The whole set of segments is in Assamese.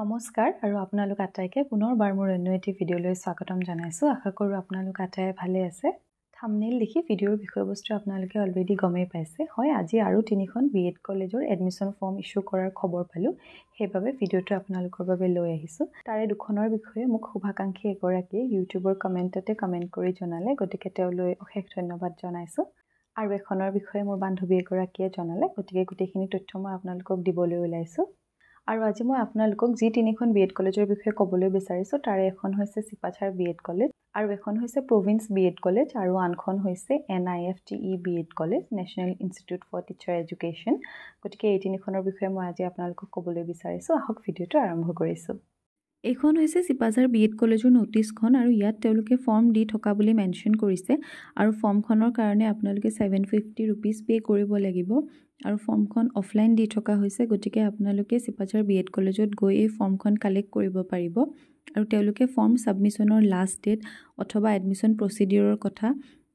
নমস্কাৰ আৰু আপোনালোক আটাইকে পুনৰবাৰ মোৰ অন্য এটি ভিডিঅ'লৈ স্বাগতম জনাইছোঁ আশা কৰোঁ আপোনালোক আটাই ভালে আছে থামনেল দেখি ভিডিঅ'ৰ বিষয়বস্তু আপোনালোকে অলৰেডি গমেই পাইছে হয় আজি আৰু তিনিখন বি এড কলেজৰ এডমিশ্যন ফৰ্ম ইছ্যু কৰাৰ খবৰ পালোঁ সেইবাবে ভিডিঅ'টো আপোনালোকৰ বাবে লৈ আহিছোঁ তাৰে দুখনৰ বিষয়ে মোক শুভাকাংক্ষী এগৰাকীয়ে ইউটিউবৰ কমেণ্টতে কমেণ্ট কৰি জনালে গতিকে তেওঁলৈ অশেষ ধন্যবাদ জনাইছোঁ আৰু এখনৰ বিষয়ে মোৰ বান্ধৱী এগৰাকীয়ে জনালে গতিকে গোটেইখিনি তথ্য মই আপোনালোকক দিবলৈ ওলাইছোঁ আৰু আজি মই আপোনালোকক যি তিনিখন বি এড কলেজৰ বিষয়ে ক'বলৈ বিচাৰিছোঁ তাৰে এখন হৈছে চিপাঝাৰ বি এড কলেজ আৰু এখন হৈছে প্ৰভিন্স বি এড কলেজ আৰু আনখন হৈছে N I F T E B Ed college national institute for teacher education গতিকে এই তিনিখনৰ বিষয়ে মই আজি আপোনালোকক ক'বলৈ বিচাৰিছোঁ আহক ভিডিঅ'টো আৰম্ভ কৰিছোঁ এইখন হৈছে চিপাঝাৰ বি এড কলেজৰ নটিছখন আৰু ইয়াত তেওঁলোকে ফৰ্ম দি থকা বুলি মেনশ্যন কৰিছে আৰু ফৰ্মখনৰ কাৰণে আপোনালোকে ছেভেন ফিফটি ৰুপিজ পে' কৰিব লাগিব আৰু ফৰ্মখন অফলাইন দি থকা হৈছে গতিকে আপোনালোকে চিপাঝাৰ বি এড কলেজত গৈ এই ফৰ্মখন কালেক্ট কৰিব পাৰিব আৰু তেওঁলোকে ফৰ্ম ছাবমিছনৰ লাষ্ট ডেট অথবা এডমিশ্যন প্ৰচিডিউৰৰ কথা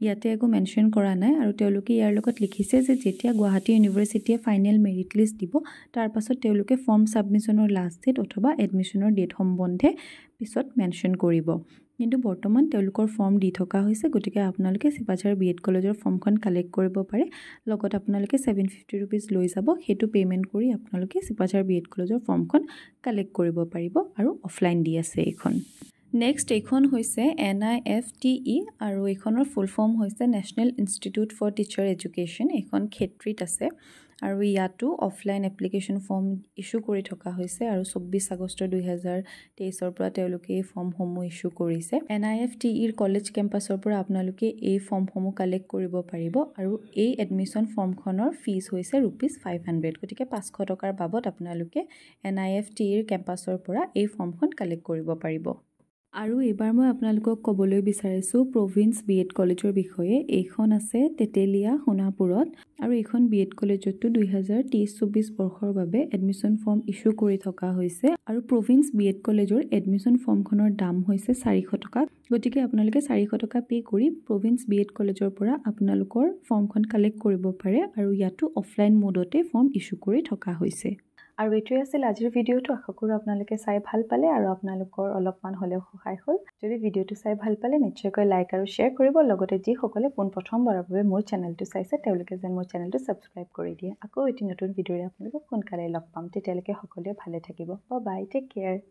ইয়াতে একো মেনশ্যন কৰা নাই আৰু তেওঁলোকে ইয়াৰ লগত লিখিছে যে যেতিয়া গুৱাহাটী ইউনিভাৰ্চিটিয়ে ফাইনেল মেৰিট লিষ্ট দিব তাৰ পাছত তেওঁলোকে ফৰ্ম ছাবমিছনৰ লাষ্ট ডেট অথবা এডমিশ্যনৰ ডেট সম্বন্ধে পিছত মেনশ্যন কৰিব কিন্তু বৰ্তমান তেওঁলোকৰ ফৰ্ম দি থকা হৈছে গতিকে আপোনালোকে চিপাঝাৰ বি এড কলেজৰ ফৰ্মখন কালেক্ট কৰিব পাৰে লগত আপোনালোকে ছেভেন ফিফটি ৰুপিজ লৈ যাব সেইটো পে'মেণ্ট কৰি আপোনালোকে চিপাঝাৰ বি এড কলেজৰ ফৰ্মখন কালেক্ট কৰিব পাৰিব আৰু অফলাইন দি আছে এইখন নেক্সট এইখন হৈছে N I F T E আৰু এইখনৰ ফুল ফৰ্ম হৈছে national institute for teacher education এইখন খেত্ৰীত আছে আৰু ইয়াতো অফলাইন এপ্লিকেশ্যন ফৰ্ম ইছ্যু কৰি থকা হৈছে আৰু চৌব্বিছ আগষ্ট দুহেজাৰ তেইছৰ পৰা তেওঁলোকে এই ফৰ্মসমূহ ইছ্যু কৰিছে এন আই এফ টি ইৰ কলেজ কেম্পাছৰ পৰা আপোনালোকে এই ফৰ্মসমূহ কালেক্ট কৰিব পাৰিব আৰু এই এডমিশ্যন ফৰ্মখনৰ ফিজ হৈছে ৰুপিজ ফাইভ হাণ্ড্ৰেড গতিকে পাঁচশ টকাৰ বাবদ আপোনালোকে এন আই এফ টি ইৰ কেম্পাছৰ পৰা এই ফৰ্মখন কালেক্ট কৰিব পাৰিব আৰু এইবাৰ মই আপোনালোকক ক'বলৈ বিচাৰিছোঁ প্ৰভিন্স বি এড কলেজৰ বিষয়ে এইখন আছে তেতেলীয়া সোণাপুৰত আৰু এইখন বি এড কলেজতো দুহেজাৰ তেইছ চৌব্বিছ বৰ্ষৰ বাবে এডমিশ্যন ফৰ্ম ইছ্যু কৰি থকা হৈছে আৰু প্ৰভিন্স বি এড কলেজৰ এডমিশ্যন ফৰ্মখনৰ দাম হৈছে চাৰিশ টকা গতিকে আপোনালোকে চাৰিশ টকা পে' কৰি প্ৰভিন্স বি এড কলেজৰ পৰা আপোনালোকৰ ফৰ্মখন কালেক্ট কৰিব পাৰে আৰু ইয়াতো অফলাইন মোডতে ফৰ্ম ইছ্যু কৰি থকা হৈছে আৰু এইটোৱে আছিল আজিৰ ভিডিঅ'টো আশা কৰোঁ আপোনালোকে চাই ভাল পালে আৰু আপোনালোকৰ অলপমান হ'লেও সহায় হ'ল যদি ভিডিঅ'টো চাই ভাল পালে নিশ্চয়কৈ লাইক আৰু শ্বেয়াৰ কৰিব লগতে যিসকলে পোনপ্ৰথমবাৰৰ বাবে মোৰ চেনেলটো চাইছে তেওঁলোকে যেন মোৰ চেনেলটো ছাবস্ক্ৰাইব কৰি দিয়ে আকৌ এটি নতুন ভিডিঅ'ৰে আপোনালোকক সোনকালে লগ পাম তেতিয়ালৈকে সকলোৱে ভালে থাকিব বাই টেক কেয়াৰ